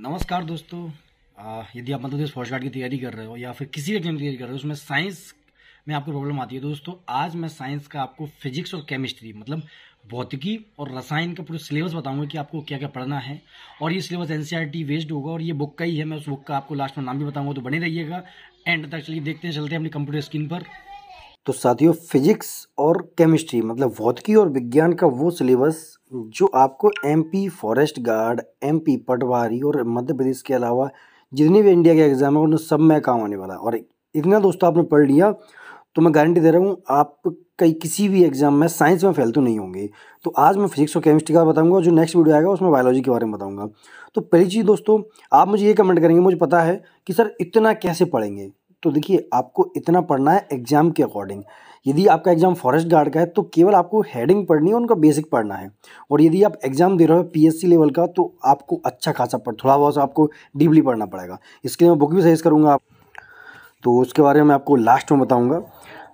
नमस्कार दोस्तों यदि आप मध्य प्रदेश फॉरेस्ट गार्ड की तैयारी कर रहे हो या फिर किसी एग्जाम की तैयारी कर रहे हो उसमें साइंस में आपको प्रॉब्लम आती है दोस्तों आज मैं साइंस का आपको फिजिक्स और केमिस्ट्री मतलब भौतिकी और रसायन का पूरा सिलेबस बताऊंगा कि आपको क्या क्या पढ़ना है और ये सिलेबस एन वेस्ट होगा और ये बुक का ही है मैं उस बुक का आपको लास्ट में नाम भी बताऊँगा तो बने रहिएगा एंड तक चलिए देखते हैं चलते हैं अपनी कंप्यूटर स्क्रीन पर तो साथियों फिजिक्स और केमिस्ट्री मतलब भौतिकी और विज्ञान का वो सिलेबस जो आपको MP forest guard MP patwari और मध्य प्रदेश के अलावा जितने भी इंडिया के एग्ज़ाम है उन सब में काम आने वाला और इतना दोस्तों आपने पढ़ लिया तो मैं गारंटी दे रहा हूँ आप कई किसी भी एग्ज़ाम में साइंस में फेल तो नहीं होंगे तो आज मैं फिजिक्स और केमिस्ट्री का बताऊंगा जो नेक्स्ट वीडियो आएगा उसमें बायोलॉजी के बारे में बताऊंगा तो पहली चीज़ दोस्तों आप मुझे ये कमेंट करेंगे मुझे पता है कि सर इतना कैसे पढ़ेंगे तो देखिए आपको इतना पढ़ना है एग्जाम के अकॉर्डिंग यदि आपका एग्जाम फॉरेस्ट गार्ड का है तो केवल आपको हेडिंग पढ़नी है उनका बेसिक पढ़ना है और यदि आप एग्जाम दे रहे हो पीएससी लेवल का तो आपको अच्छा खासा पढ़ थोड़ा बहुत आपको डीपली पढ़ना पड़ेगा इसके लिए मैं बुक भी सजेस्ट करूँगा आप तो उसके बारे में आपको लास्ट में बताऊँगा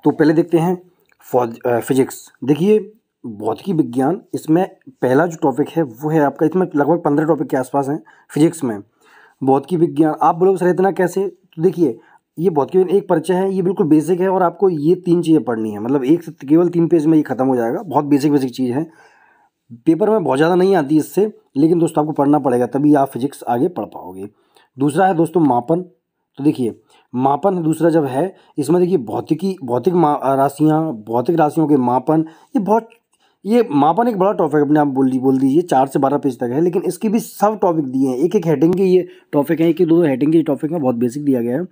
तो पहले देखते हैं फिजिक्स देखिए भौतिकी विज्ञान इसमें पहला जो टॉपिक है वो है आपका इसमें लगभग पंद्रह टॉपिक के आसपास हैं फिजिक्स में भौतिकी विज्ञान आप बोलोगे सर इतना कैसे तो देखिए ये बहुत केवल एक पर्चा है ये बिल्कुल बेसिक है और आपको ये तीन चीज़ें पढ़नी है मतलब एक से केवल तीन पेज में ये खत्म हो जाएगा बहुत बेसिक बेसिक चीज़ है पेपर में बहुत ज़्यादा नहीं आती इससे लेकिन दोस्तों आपको पढ़ना पड़ेगा तभी आप फिजिक्स आगे पढ़ पाओगे दूसरा है दोस्तों मापन तो देखिए मापन दूसरा जब है इसमें देखिए भौतिकी भौतिक राशियाँ भौतिक राशियों के मापन ये बहुत ये मापन एक बड़ा टॉपिक अपने आप बोल दी बोल दीजिए चार से बारह पेज तक है लेकिन इसके भी सब टॉपिक दिए हैं एक एक हेडिंग के ये टॉपिक हैं एक एक दो दो हेडिंग के टॉपिक में बहुत बेसिक दिया गया है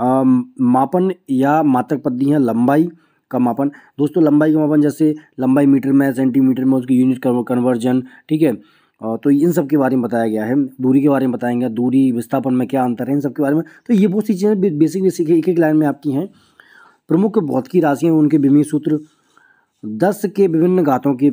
मापन या मात्रक पद्धति है लंबाई का मापन दोस्तों लंबाई का मापन जैसे लंबाई मीटर में सेंटीमीटर में उसकी यूनिट कन्वर्जन ठीक है तो इन सब के बारे में बताया गया है दूरी के बारे में बताएंगे दूरी विस्थापन में क्या अंतर है इन सब के बारे में तो ये बहुत सी चीज़ें बेसिक बेसिक एक एक लाइन में आपकी हैं प्रमुख बहुत की राशियाँ उनके विभिन्न सूत्र दस के विभिन्न घातों के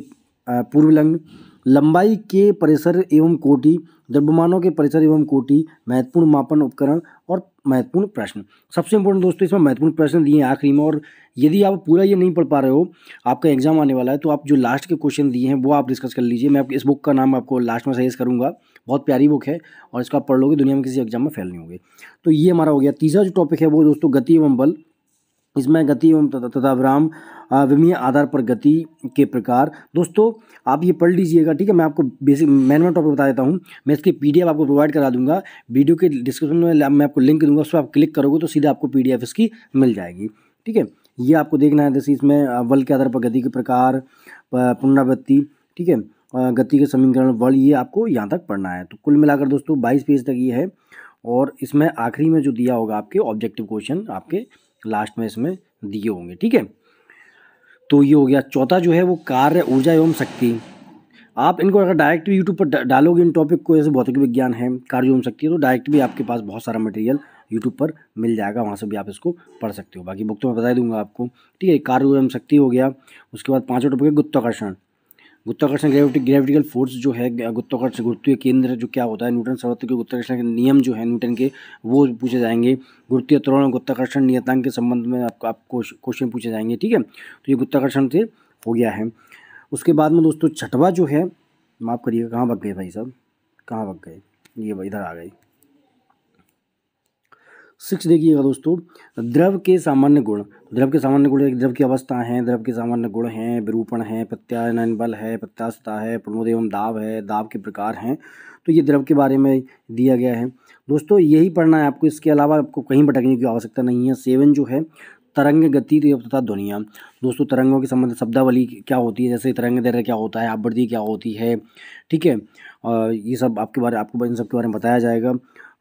पूर्व लग्न लंबाई के परिसर एवं कोटि द्रव्यमानों के परिसर एवं कोटि महत्वपूर्ण मापन उपकरण और महत्वपूर्ण प्रश्न सबसे इंपॉर्टेंट दोस्तों इसमें महत्वपूर्ण प्रश्न दिए हैं आखिरी में और यदि आप पूरा ये नहीं पढ़ पा रहे हो आपका एग्जाम आने वाला है तो आप जो लास्ट के क्वेश्चन दिए हैं वो आप डिस्कस कर लीजिए मैं इस बुक का नाम आपको लास्ट में सजेस्ट करूँगा बहुत प्यारी बुक है और इसको आप पढ़ लोगे दुनिया में किसी एग्जाम में फेल नहीं होगी तो ये हमारा हो गया तीसरा जो टॉपिक है वो दोस्तों गति एवं बल इसमें गति एवं तथा विराम विमीय आधार पर गति के प्रकार दोस्तों आप ये पढ़ लीजिएगा ठीक है मैं आपको बेसिक मैन टॉपिक बता देता हूँ मैं इसकी पीडीएफ आपको प्रोवाइड करा दूंगा वीडियो के डिस्क्रिप्शन में मैं आपको लिंक दूंगा उस पर आप क्लिक करोगे तो सीधे आपको पीडीएफ इसकी मिल जाएगी ठीक है ये आपको देखना है जैसे इसमें बल के आधार पर गति के प्रकार पुनरावृत्ति ठीक है गति के समीकरण बल ये आपको यहाँ तक पढ़ना है तो कुल मिलाकर दोस्तों बाईस पेज तक ये है और इसमें आखिरी में जो दिया होगा आपके ऑब्जेक्टिव क्वेश्चन आपके लास्ट में इसमें दिए होंगे ठीक है तो ये हो गया चौथा जो है वो कार्य ऊर्जा एवं शक्ति आप इनको अगर डायरेक्ट भी यूट्यूब पर डालोगे इन टॉपिक को जैसे भौतिक विज्ञान है कार्य एवं शक्ति तो डायरेक्ट भी आपके पास बहुत सारा मटेरियल यूट्यूब पर मिल जाएगा वहाँ से भी आप इसको पढ़ सकते हो बाकी बुक तो मैं बता दूंगा आपको ठीक है कार्य एवं शक्ति हो गया उसके बाद पाँचों टॉपिक है गुत्वाकर्षण गुत्वाकर्षण ग्रेविटी ग्रेविटिकल फोर्स जो है गुत्वाकर्षण गुरुत्वीय केंद्र जो क्या होता है न्यूटन सर्वत्र के गुत्वाकर्षण के नियम जो है न्यूटन के वो पूछे जाएंगे गुरुत्वीय त्वरण और गुत्वाकर्षण नियतांक के संबंध में आपको आप क्वेश्चन पूछे जाएंगे ठीक है तो ये गुत्वाकर्षण से हो गया है उसके बाद में दोस्तों छठवा जो है माफ़ करिएगा कहाँ भग गए भाई साहब कहाँ भग गए ये इधर आ गए सिक्स देखिएगा दोस्तों द्रव के सामान्य गुण द्रव के सामान्य गुण एक द्रव की अवस्था हैं द्रव के सामान्य गुण हैं विरूपण है प्रत्यानयन बल है प्रत्याशता है प्रमोद एवं दाव है दाव के प्रकार हैं तो ये द्रव के बारे में दिया गया है दोस्तों यही पढ़ना है आपको इसके अलावा आपको कहीं भटकने की आवश्यकता नहीं है सेवन जो है तरंग गति तथा ध्वनिया दोस्तों तरंगों के संबंध शब्दावली क्या होती है जैसे तरंग दैर्य क्या होता है आवृत्ति क्या होती है ठीक है ये सब आपके बारे आपको इन सब के बारे में बताया जाएगा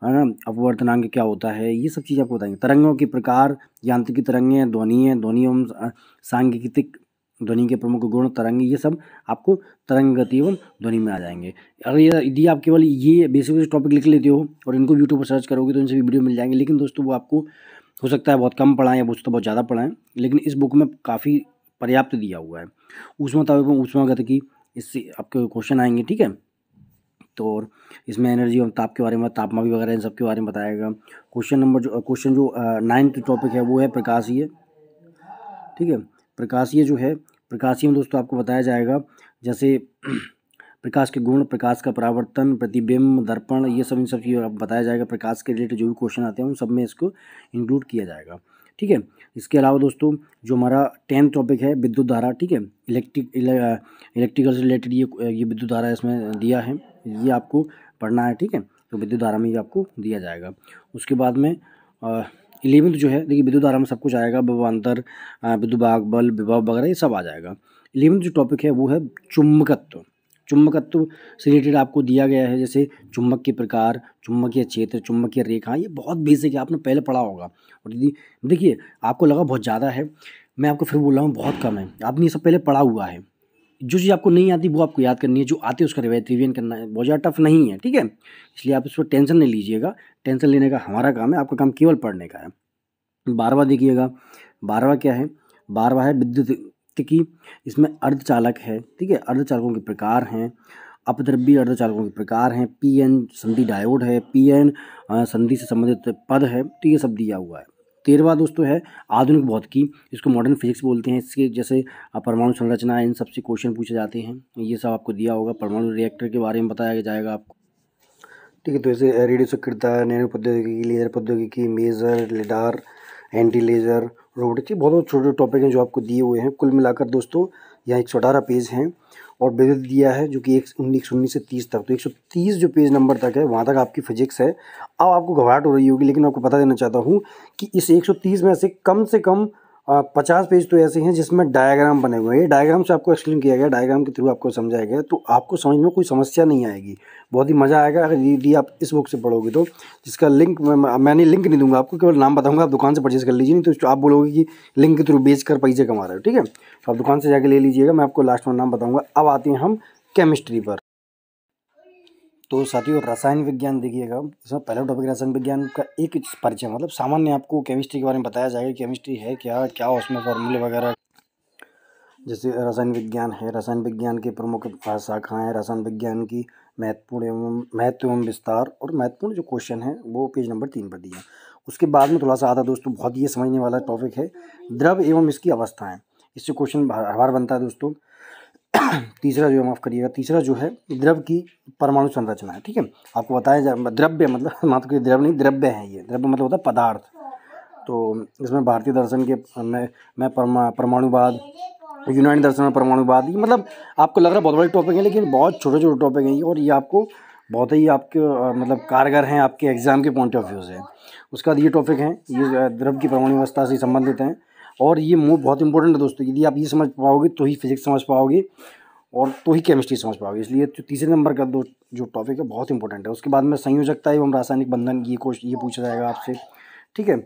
है ना अपवर्तनांक क्या होता है ये सब चीज़ आपको बताएंगे तरंगों के प्रकार यांत्रिकी तरंगें ध्वनियाँ ध्वनि एवं सांगीतिक ध्वनि के प्रमुख गुण तरंग ये सब आपको तरंग गति एवं ध्वनि में आ जाएंगे अगर ये यदि आप केवल ये बेसिक बेसिक टॉपिक लिख लेते हो और इनको यूट्यूब पर सर्च करोगे तो इनसे भी वीडियो मिल जाएंगे लेकिन दोस्तों वो आपको हो सकता है बहुत कम पढ़ाएं या तो बहुत ज़्यादा पढ़ाएं लेकिन इस बुक में काफ़ी पर्याप्त दिया हुआ है उसमें तब उसमें गति की इससे आपके क्वेश्चन आएंगे ठीक है तो और इसमें एनर्जी और ताप के बारे में तापमान वगैरह इन सब के बारे में बताया गया क्वेश्चन नंबर जो क्वेश्चन जो नाइन्थ टॉपिक है वो है प्रकाशीय ठीक है प्रकाशीय जो है प्रकाशीय में दोस्तों आपको बताया जाएगा जैसे प्रकाश के गुण प्रकाश का परावर्तन प्रतिबिंब दर्पण ये सब इन सब चीज़ बताया जाएगा प्रकाश के रिलेटेड जो भी क्वेश्चन आते हैं उन सब में इसको इंक्लूड किया जाएगा ठीक है इसके अलावा दोस्तों जो हमारा टेंथ टॉपिक है विद्युत धारा ठीक है इलेक्ट्रिक इलेक्ट्रिकल से रिलेटेड ये ये विद्युत धारा इसमें दिया है ये आपको पढ़ना है ठीक है तो विद्युत धारा में ये आपको दिया जाएगा उसके बाद में इलेवंथ जो है देखिए विद्युत धारा में सब कुछ आएगा विवान्तर विद्युत बल विभव वगैरह ये सब आ जाएगा इलेवंथ जो टॉपिक है वो है चुंबकत्व चुंबकत्व से रिलेटेड आपको दिया गया है जैसे चुंबक के प्रकार चुंबकीय क्षेत्र चुंबकीय रेखा ये बहुत बेसिक है आपने पहले पढ़ा होगा और यदि देखिए आपको लगा बहुत ज़्यादा है मैं आपको फिर बोल रहा हूँ बहुत कम है आपने ये सब पहले पढ़ा हुआ है जो चीज़ आपको नहीं आती वो आपको याद करनी है जो आती है उसका रिवाइज रिवियन करना है बहुत ज़्यादा टफ नहीं है ठीक है इसलिए आप इस पर टेंशन नहीं लीजिएगा टेंशन लेने का हमारा काम है आपका काम केवल पढ़ने का है बारवा देखिएगा बारवा क्या है बारवा है विद्युत की इसमें अर्धचालक है ठीक है अर्धचालकों के प्रकार हैं अपद्रव्य अर्धचालकों के प्रकार हैं पी एन संधि डायोड है पी एन संधि से संबंधित पद है तो ये सब दिया हुआ है तेरहवा दोस्तों है आधुनिक भौतिकी इसको मॉडर्न फिजिक्स बोलते हैं इसके जैसे परमाणु संरचना इन सबसे क्वेश्चन पूछे जाते हैं ये सब आपको दिया होगा परमाणु रिएक्टर के बारे में बताया जाएगा आपको ठीक है तो ऐसे रेडियो सक्रियता नैनो प्रौद्योगिकी लेजर प्रौद्योगिकी maser ladar anti laser robotics बहुत बहुत छोटे छोटे टॉपिक हैं जो आपको दिए हुए हैं कुल मिलाकर दोस्तों यहाँ एक सौ अठारह पेज हैं और बदल दिया है जो कि एक उन्नीस उन्नीस से तीस तक तो एक सौ तीस जो पेज नंबर तक है वहाँ तक आपकी फिजिक्स है अब आपको घबराहट हो रही होगी लेकिन आपको पता देना चाहता हूँ कि इस एक सौ तीस में से कम से कम पचास पेज तो ऐसे हैं जिसमें डायग्राम बने हुए हैं ये डायग्राम से आपको एक्सप्लेन किया गया डायग्राम के थ्रू आपको समझाया गया तो आपको समझ में कोई समस्या नहीं आएगी बहुत ही मज़ा आएगा अगर यदि आप इस बुक से पढ़ोगे तो जिसका लिंक मैंने लिंक नहीं दूंगा आपको केवल नाम बताऊंगा आप दुकान से परचेज़ कर लीजिए नहीं तो आप बोलोगे कि लिंक के थ्रू बेच कर पैसे कमा रहे हो ठीक है तो आप दुकान से जाकर ले लीजिएगा मैं आपको लास्ट में नाम बताऊँगा अब आते हैं हम केमिस्ट्री पर तो साथियों रसायन विज्ञान देखिएगा इसमें पहला टॉपिक रसायन विज्ञान का एक परिचय मतलब सामान्य आपको केमिस्ट्री के बारे में बताया जाएगा केमिस्ट्री है क्या क्या उसमें फॉर्मूले वगैरह जैसे रसायन विज्ञान है रसायन विज्ञान के प्रमुख शाखाएँ हैं रसायन विज्ञान की महत्वपूर्ण एवं महत्व एवं विस्तार और महत्वपूर्ण जो क्वेश्चन है वो पेज नंबर तीन पर दिया उसके बाद में थोड़ा सा आता दोस्तों बहुत ये समझने वाला टॉपिक है द्रव एवं इसकी अवस्थाएँ इससे क्वेश्चन हर बार बनता है दोस्तों तीसरा जो है माफ़ करिएगा तीसरा जो है द्रव की परमाणु संरचना है ठीक है आपको बताया जा द्रव्य मतलब मात्र के द्रव्य नहीं द्रव्य है ये द्रव्य मतलब होता है पदार्थ तो इसमें भारतीय दर्शन के में मैं परमा परमाणुवाद यूनानी दर्शन में परमाणुवाद ये मतलब आपको लग रहा है बहुत बड़े टॉपिक हैं लेकिन बहुत छोटे छोटे टॉपिक हैं और ये आपको बहुत ही आपके मतलब कारगर हैं आपके एग्ज़ाम के पॉइंट ऑफ व्यू से उसके बाद ये टॉपिक हैं ये द्रव्य की परमाणु व्यवस्था से संबंधित हैं और ये मूव बहुत इंपॉर्टेंट है दोस्तों यदि आप ये समझ पाओगे तो ही फिजिक्स समझ पाओगे और तो ही केमिस्ट्री समझ पाओगे इसलिए जो तीसरे नंबर का दो जो टॉपिक है बहुत इंपॉर्टेंट है उसके बाद में संयोजकता एवं रासायनिक बंधन ये कोश ये पूछा जाएगा आपसे ठीक है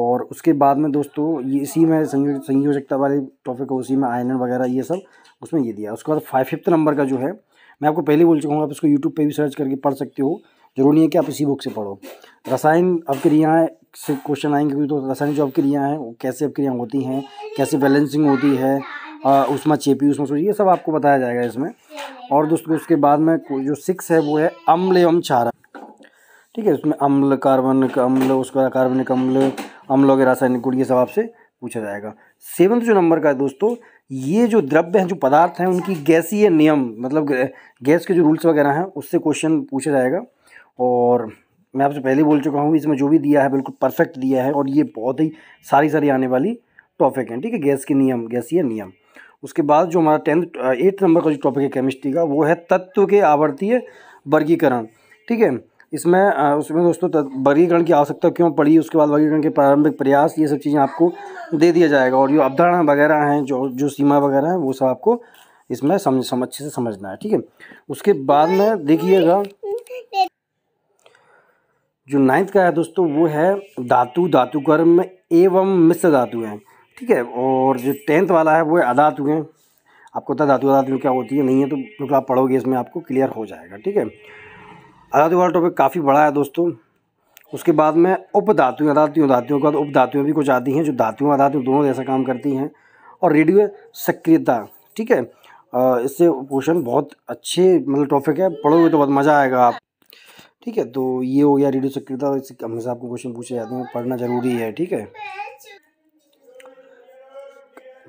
और उसके बाद में दोस्तों ये इसी में संयोजकता वाले टॉपिक है उसी में आयनन वगैरह ये सब उसमें ये दिया उसके बाद फाइव फिफ्थ नंबर का जो है मैं आपको पहले बोल चुका हूँ आप इसको यूट्यूब पर भी सर्च करके पढ़ सकते हो ज़रूरी नहीं है कि आप इसी बुक से पढ़ो रसायन अवक्रियाएँ से क्वेश्चन आएंगे क्योंकि तो रसायन जो अवक्रियाँ हैं वो कैसे अवक्रियाँ होती हैं कैसे बैलेंसिंग होती है उसमें चेपी उसमें सोचिए ये सब आपको बताया जाएगा इसमें और दोस्तों उसके बाद में जो सिक्स है वो है अम्ल एवं चारा ठीक है उसमें अम्ल कार्बन अम्ल उसका कार्बनिक अम्ल अम्ल वगैरह रासायनिक गुण ये सब आपसे पूछा जाएगा सेवन्थ जो नंबर का है दोस्तों ये जो द्रव्य हैं जो पदार्थ हैं उनकी गैसीय नियम मतलब गैस के जो रूल्स वगैरह हैं उससे क्वेश्चन पूछा जाएगा और मैं आपसे पहले बोल चुका हूँ इसमें जो भी दिया है बिल्कुल परफेक्ट दिया है और ये बहुत ही सारी सारी आने वाली टॉपिक हैं ठीक है गैस के नियम गैस या नियम उसके बाद जो हमारा टेंथ एट नंबर का जो टॉपिक है केमिस्ट्री का वो है तत्व के आवर्तीय वर्गीकरण ठीक है इसमें उसमें दोस्तों वर्गीकरण की आवश्यकता क्यों पड़ी उसके बाद वर्गीकरण के प्रारंभिक प्रयास ये सब चीज़ें आपको दे दिया जाएगा और जो अवधारणा वगैरह हैं जो जो सीमा वगैरह हैं वो सब आपको इसमें समझ समझ अच्छे से समझना है ठीक है उसके बाद में देखिएगा जो नाइन्थ का है दोस्तों वो है धातु धातु कर्म एवं मिश्र धातु हैं ठीक है और जो टेंथ वाला है वो है अधातु हैं आपको पता धातु अधातु क्या होती है नहीं है तो बिल्कुल आप पढ़ोगे इसमें आपको क्लियर हो जाएगा ठीक है अधातु वाला टॉपिक काफ़ी बड़ा है दोस्तों उसके बाद में धातु अधातुओं धातुओं का तो धातुएँ भी कुछ आती हैं जो धातु अधातु दोनों जैसा काम करती हैं और रेडियो सक्रियता ठीक है इससे क्वेश्चन बहुत अच्छे मतलब टॉपिक है पढ़ोगे तो बहुत मज़ा आएगा आप ठीक है तो ये हो गया रेडियो सक्रियता हमेशा आपको क्वेश्चन पूछे जाते हैं पढ़ना ज़रूरी है ठीक है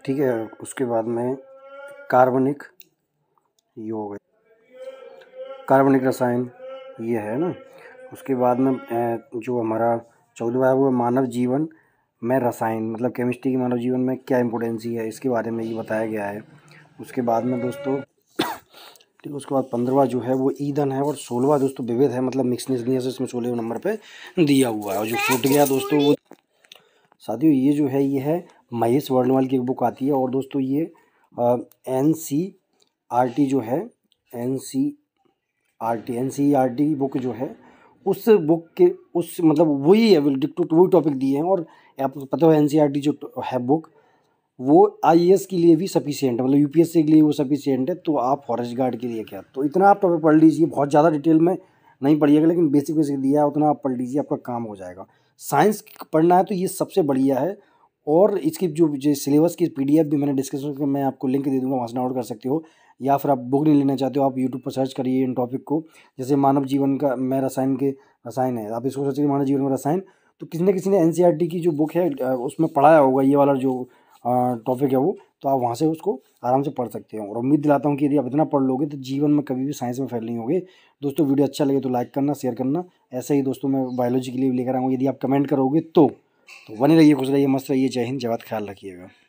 ठीक है उसके बाद में कार्बनिक ये हो गया कार्बनिक रसायन ये है ना उसके बाद में जो हमारा चौदह है वो मानव जीवन में रसायन मतलब केमिस्ट्री की मानव जीवन में क्या इम्पोर्टेंसी है इसके बारे में ये बताया गया है उसके बाद में दोस्तों ठीक है उसके बाद पंद्रवा जो है वो ईदन है और सोलवा दोस्तों विविध है मतलब मिक्स निजनियस इसमें सोलह नंबर पर दिया हुआ है और जो छूट गया दोस्तों वो साथियों ये जो है ये है महेश वर्णवाल की एक बुक आती है और दोस्तों ये एन सी आर टी जो है N C R T N C R T book जो है उस बुक के उस मतलब वही है वही टॉपिक दिए हैं और आपको पता हो एन सी आर टी जो है बुक वो आई के लिए भी सफिशियंट है मतलब यू के लिए वो सफिशियंट है तो आप फॉरेस्ट गार्ड के लिए क्या तो इतना आप टॉपिक पढ़ लीजिए बहुत ज़्यादा डिटेल में नहीं पढ़िएगा लेकिन बेसिक बेसिक दिया है उतना आप पढ़ लीजिए आपका काम हो जाएगा साइंस पढ़ना है तो ये सबसे बढ़िया है और इसकी जो जो सिलेबस की पीडीएफ भी मैंने डिस्क्रिप्शन में मैं आपको लिंक दे दूँगा वहाँ से डाउनलोड कर सकते हो या फिर आप बुक नहीं लेना चाहते हो आप यूट्यूब पर सर्च करिए इन टॉपिक को जैसे मानव जीवन का मैं रसायन के रसायन है आप इसको सोचिए मानव जीवन में रसायन तो किसी ने किसी ने एन e की जो बुक है उसमें पढ़ाया होगा ये वाला जो टॉपिक है वो तो आप वहाँ से उसको आराम से पढ़ सकते हो और उम्मीद दिलाता हूँ कि यदि आप इतना पढ़ लोगे तो जीवन में कभी भी साइंस में फेल नहीं होगे दोस्तों वीडियो अच्छा लगे तो लाइक करना शेयर करना ऐसे ही दोस्तों मैं बायोलॉजी के लिए लेकर आऊँगा यदि आप कमेंट करोगे तो तो बने रहिए खुश रहिए मस्त रहिए जय हिंद जवाब ख्याल रखिएगा